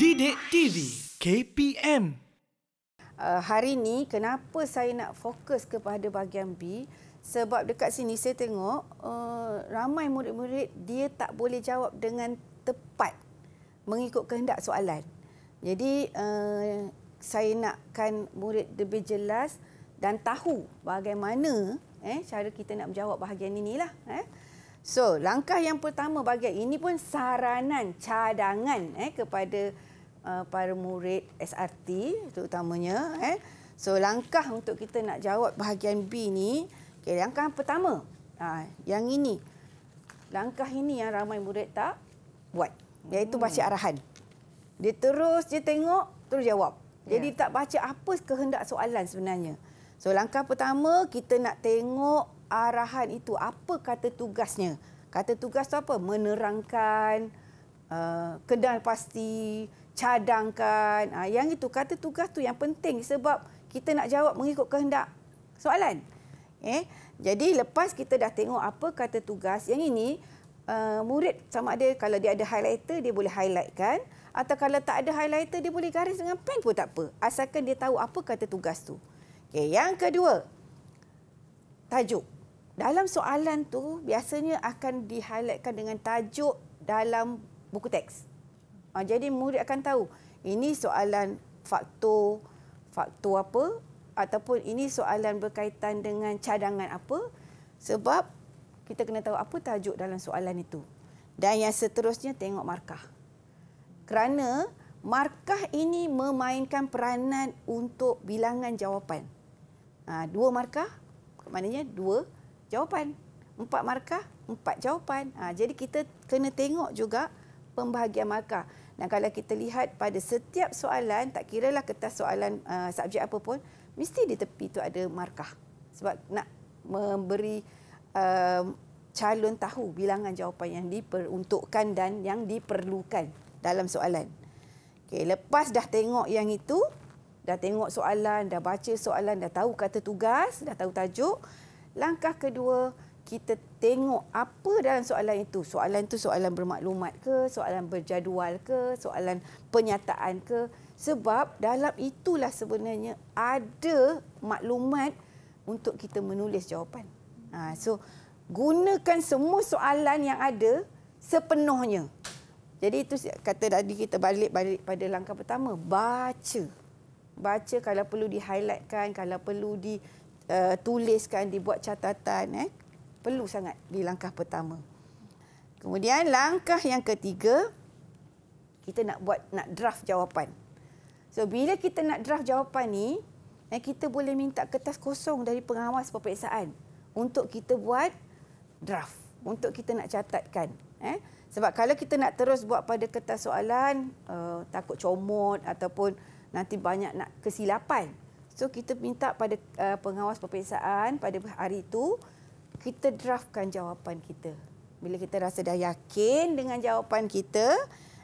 Didik TV KPM. Uh, hari ini kenapa saya nak fokus kepada bahagian B? Sebab dekat sini saya tengok uh, ramai murid-murid dia tak boleh jawab dengan tepat mengikut kehendak soalan. Jadi uh, saya nakkan murid lebih jelas dan tahu bagaimana eh, cara kita nak menjawab bahagian inilah. Eh. So, langkah yang pertama bagi ini pun saranan cadangan eh kepada uh, para murid SRT terutamanya eh. So, langkah untuk kita nak jawab bahagian B ini okey langkah pertama. Uh, yang ini. Langkah ini yang ramai murid tak buat, iaitu baca hmm. arahan. Dia terus dia tengok, terus jawab. Jadi yeah. tak baca apa kehendak soalan sebenarnya. So, langkah pertama kita nak tengok arahan itu apa kata tugasnya kata tugas tu apa menerangkan uh, kenal pasti cadangkan uh, yang itu kata tugas tu yang penting sebab kita nak jawab mengikut kehendak soalan eh jadi lepas kita dah tengok apa kata tugas yang ini uh, murid sama ada kalau dia ada highlighter dia boleh highlightkan atau kalau tak ada highlighter dia boleh garis dengan pen pun tak apa asalkan dia tahu apa kata tugas tu okey yang kedua tajuk dalam soalan tu biasanya akan di-highlightkan dengan tajuk dalam buku teks. Ha, jadi murid akan tahu ini soalan faktor faktor apa ataupun ini soalan berkaitan dengan cadangan apa sebab kita kena tahu apa tajuk dalam soalan itu. Dan yang seterusnya tengok markah. Kerana markah ini memainkan peranan untuk bilangan jawapan. Ha, dua markah, maknanya dua markah jawapan. Empat markah, empat jawapan. Ha, jadi kita kena tengok juga pembahagian markah. Dan kalau kita lihat pada setiap soalan, tak kira lah kertas soalan uh, subjek apa pun, mesti di tepi itu ada markah. Sebab nak memberi uh, calon tahu bilangan jawapan yang diperuntukkan dan yang diperlukan dalam soalan. Okay, lepas dah tengok yang itu, dah tengok soalan, dah baca soalan, dah tahu kata tugas, dah tahu tajuk, Langkah kedua, kita tengok apa dalam soalan itu. Soalan itu soalan bermaklumat ke, soalan berjadual ke, soalan penyataan ke. Sebab dalam itulah sebenarnya ada maklumat untuk kita menulis jawapan. Ha, so, gunakan semua soalan yang ada sepenuhnya. Jadi itu kata tadi kita balik-balik pada langkah pertama. Baca. Baca kalau perlu di-highlightkan, kalau perlu di... kalau perlu di uh, tuliskan, dibuat catatan, eh, perlu sangat di langkah pertama. Kemudian langkah yang ketiga, kita nak buat nak draft jawapan. So bila kita nak draft jawapan ni, eh, kita boleh minta kertas kosong dari pengawas peperiksaan untuk kita buat draft, untuk kita nak catatkan. Eh. Sebab kalau kita nak terus buat pada kertas soalan, uh, takut comot ataupun nanti banyak nak kesilapan. So kita minta pada uh, pengawas peperiksaan pada hari itu kita draftkan jawapan kita. Bila kita rasa dah yakin dengan jawapan kita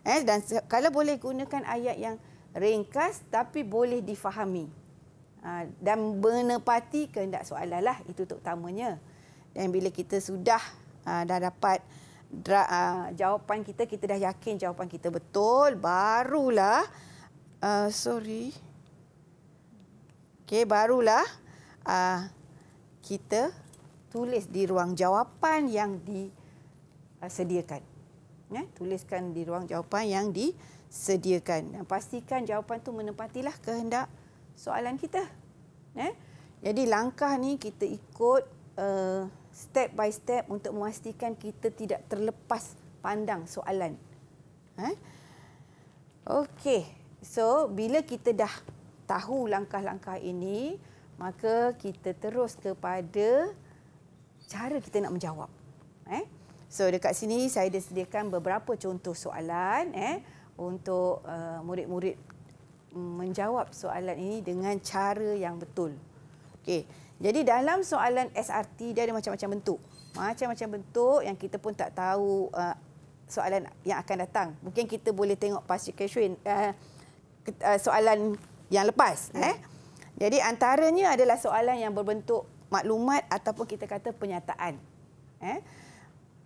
eh, dan kalau boleh gunakan ayat yang ringkas tapi boleh difahami ha, dan menepati kehendak soalan lah itu terutamanya dan bila kita sudah ha, dah dapat ha, jawapan kita kita dah yakin jawapan kita betul barulah uh, sorry Okey, barulah uh, kita tulis di ruang jawapan yang disediakan. Ya, tuliskan di ruang jawapan yang disediakan. Dan pastikan jawapan tu menempatilah kehendak soalan kita. Ya. Jadi langkah ni kita ikut uh, step by step untuk memastikan kita tidak terlepas pandang soalan. Ha? Okey. So, bila kita dah tahu langkah-langkah ini, maka kita terus kepada cara kita nak menjawab. Eh? So dekat sini saya ada sediakan beberapa contoh soalan eh untuk uh, murid-murid mm, menjawab soalan ini dengan cara yang betul. Okey. Jadi dalam soalan SRT dia ada macam-macam bentuk. Macam-macam bentuk yang kita pun tak tahu uh, soalan yang akan datang. Mungkin kita boleh tengok past question uh, uh, soalan yang lepas. Eh? Jadi antaranya adalah soalan yang berbentuk maklumat ataupun kita kata penyataan. Eh?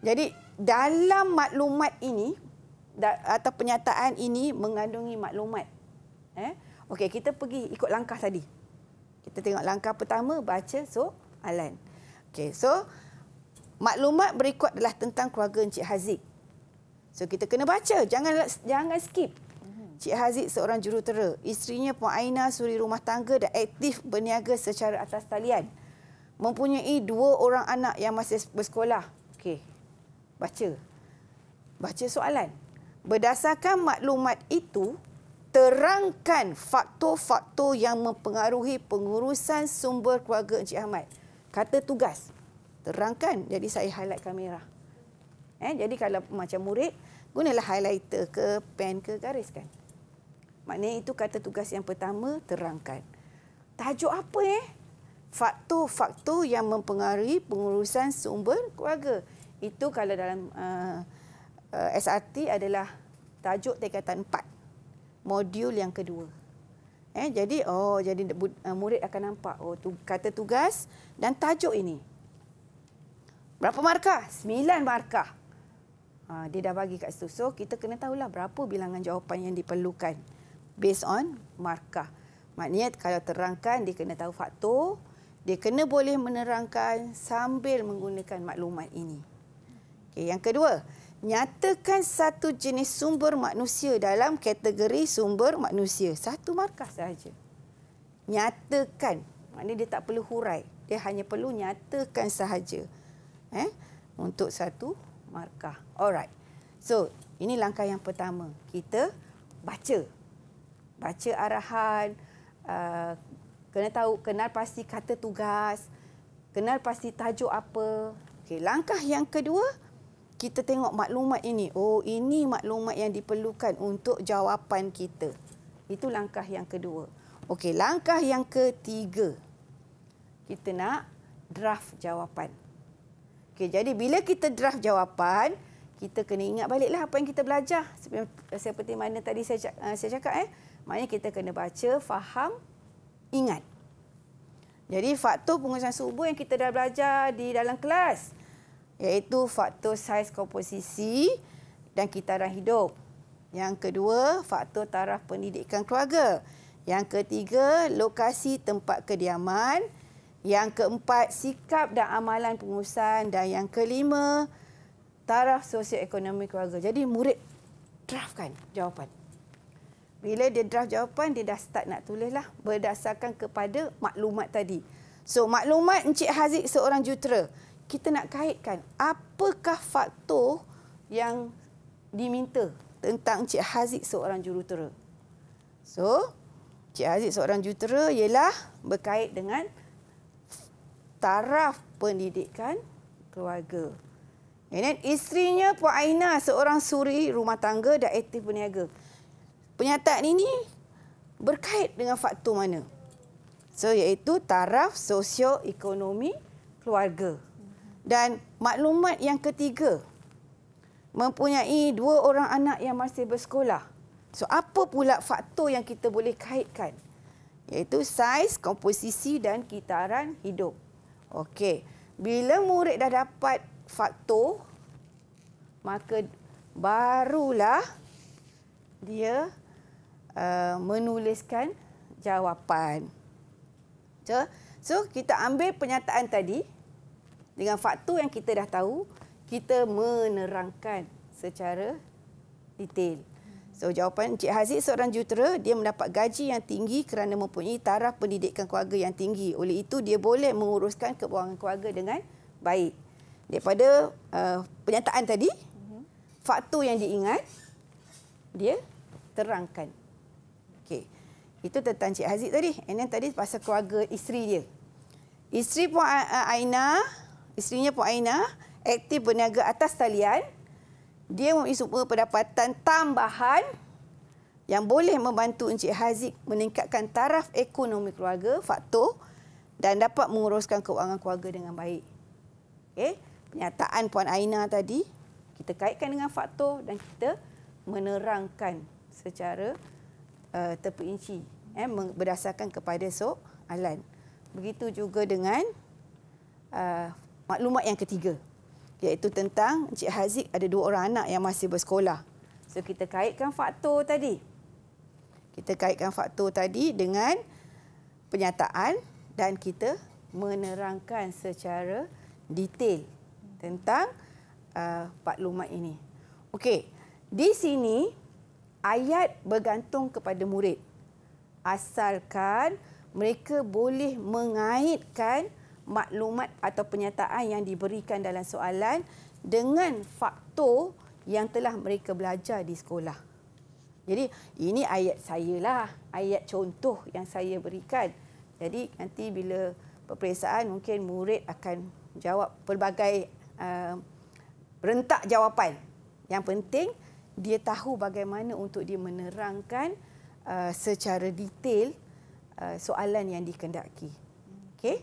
Jadi dalam maklumat ini atau penyataan ini mengandungi maklumat. Eh? Okey, kita pergi ikut langkah tadi. Kita tengok langkah pertama, baca soalan. Okey, so maklumat berikut adalah tentang keluarga Encik Haziq. So kita kena baca, jangan jangan skip. Cik Haziq seorang jurutera. Isterinya Puan Aina suri rumah tangga dan aktif berniaga secara atas talian. Mempunyai dua orang anak yang masih bersekolah. Okey. Baca. Baca soalan. Berdasarkan maklumat itu, terangkan faktor-faktor yang mempengaruhi pengurusan sumber keluarga Encik Ahmad. Kata tugas. Terangkan. Jadi saya highlight kamera. Eh, jadi kalau macam murid, gunalah highlighter ke pen ke gariskan. Maknanya itu kata tugas yang pertama, terangkan. Tajuk apa eh? Faktor-faktor yang mempengaruhi pengurusan sumber keluarga. Itu kalau dalam uh, uh, SRT adalah tajuk tingkatan 4. Modul yang kedua. Eh, jadi oh jadi uh, murid akan nampak oh tu, kata tugas dan tajuk ini. Berapa markah? 9 markah. Ha, dia dah bagi kat situ. So, kita kena tahulah berapa bilangan jawapan yang diperlukan based on markah. Maknanya kalau terangkan dia kena tahu faktor, dia kena boleh menerangkan sambil menggunakan maklumat ini. Okey, yang kedua, nyatakan satu jenis sumber manusia dalam kategori sumber manusia. Satu markah sahaja. Nyatakan. Maknanya dia tak perlu hurai. Dia hanya perlu nyatakan sahaja. Eh, untuk satu markah. Alright. So, ini langkah yang pertama. Kita baca baca arahan, uh, kena tahu kenal pasti kata tugas, kenal pasti tajuk apa. Okay, langkah yang kedua, kita tengok maklumat ini. Oh, ini maklumat yang diperlukan untuk jawapan kita. Itu langkah yang kedua. Okey, langkah yang ketiga. Kita nak draft jawapan. Okey, jadi bila kita draft jawapan, kita kena ingat baliklah apa yang kita belajar seperti eh, mana tadi saya eh, saya cakap eh maknanya kita kena baca faham ingat jadi faktor pengurusan subuh yang kita dah belajar di dalam kelas iaitu faktor saiz komposisi dan kitaran hidup yang kedua faktor taraf pendidikan keluarga yang ketiga lokasi tempat kediaman yang keempat sikap dan amalan pengurusan dan yang kelima taraf sosioekonomi keluarga. Jadi murid draftkan jawapan. Bila dia draft jawapan, dia dah start nak tulislah berdasarkan kepada maklumat tadi. So maklumat Encik Haziq seorang jutera. Kita nak kaitkan apakah faktor yang diminta tentang Encik Haziq seorang jurutera. So Encik Haziq seorang jutera ialah berkait dengan taraf pendidikan keluarga. And then isterinya Puan Aina seorang suri rumah tangga dan aktif berniaga. Penyataan ini berkait dengan faktor mana? So iaitu taraf sosioekonomi keluarga. Dan maklumat yang ketiga mempunyai dua orang anak yang masih bersekolah. So apa pula faktor yang kita boleh kaitkan? Iaitu saiz, komposisi dan kitaran hidup. Okey. Bila murid dah dapat faktor maka barulah dia uh, menuliskan jawapan. So, so kita ambil pernyataan tadi dengan faktor yang kita dah tahu, kita menerangkan secara detail. So jawapan Cik Haziq seorang jutera, dia mendapat gaji yang tinggi kerana mempunyai taraf pendidikan keluarga yang tinggi. Oleh itu dia boleh menguruskan kewangan keluarga dengan baik daripada uh, pernyataan tadi faktor yang diingat dia terangkan Okay, itu tentang Cik Haziq tadi and then tadi pasal keluarga isteri dia isteri Puan Aina isterinya Puan Aina aktif berniaga atas talian dia mempunyai sumber pendapatan tambahan yang boleh membantu Encik Haziq meningkatkan taraf ekonomi keluarga, faktor dan dapat menguruskan keuangan keluarga dengan baik. Okay pernyataan Puan Aina tadi, kita kaitkan dengan faktor dan kita menerangkan secara uh, terperinci eh, berdasarkan kepada soalan. Begitu juga dengan uh, maklumat yang ketiga iaitu tentang Encik Haziq ada dua orang anak yang masih bersekolah. So kita kaitkan faktor tadi. Kita kaitkan faktor tadi dengan pernyataan dan kita menerangkan secara detail tentang uh, Pak Lumat ini. Okey, di sini ayat bergantung kepada murid. Asalkan mereka boleh mengaitkan maklumat atau pernyataan yang diberikan dalam soalan dengan faktor yang telah mereka belajar di sekolah. Jadi ini ayat saya lah, ayat contoh yang saya berikan. Jadi nanti bila peperiksaan mungkin murid akan jawab pelbagai uh, rentak jawapan. Yang penting dia tahu bagaimana untuk dia menerangkan uh, secara detail uh, soalan yang dikendaki. Okay?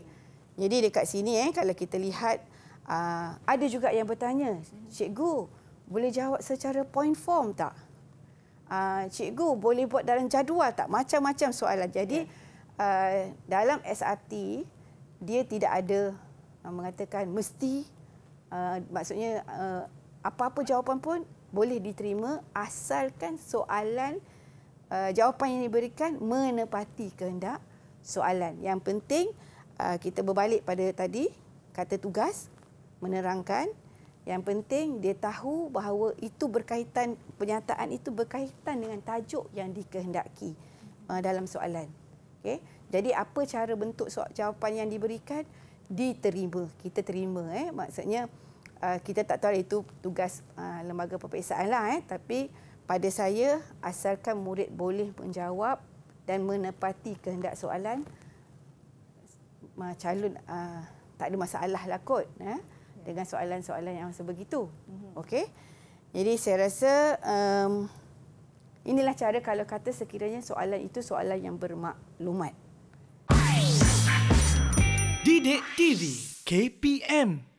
Jadi dekat sini eh kalau kita lihat uh, ada juga yang bertanya, cikgu boleh jawab secara point form tak? Uh, cikgu boleh buat dalam jadual tak? Macam-macam soalan. Jadi ya. uh, dalam SRT dia tidak ada uh, mengatakan mesti Ah, maksudnya uh, apa-apa jawapan pun boleh diterima asalkan soalan uh, jawapan yang diberikan menepati kehendak soalan. Yang penting uh, kita berbalik pada tadi kata tugas menerangkan yang penting dia tahu bahawa itu berkaitan pernyataan itu berkaitan dengan tajuk yang dikehendaki uh, dalam soalan. Okey. Jadi apa cara bentuk soal jawapan yang diberikan? diterima. Kita terima. Eh. Maksudnya, uh, kita tak tahu itu tugas uh, lembaga perpiksaan. Lah, eh. Tapi pada saya, asalkan murid boleh menjawab dan menepati kehendak soalan, uh, calon uh, tak ada masalah lah kot eh, yeah. dengan soalan-soalan yang sebegitu. Mm-hmm. Okay? Jadi saya rasa um, inilah cara kalau kata sekiranya soalan itu soalan yang bermaklumat. Bidik TV KPM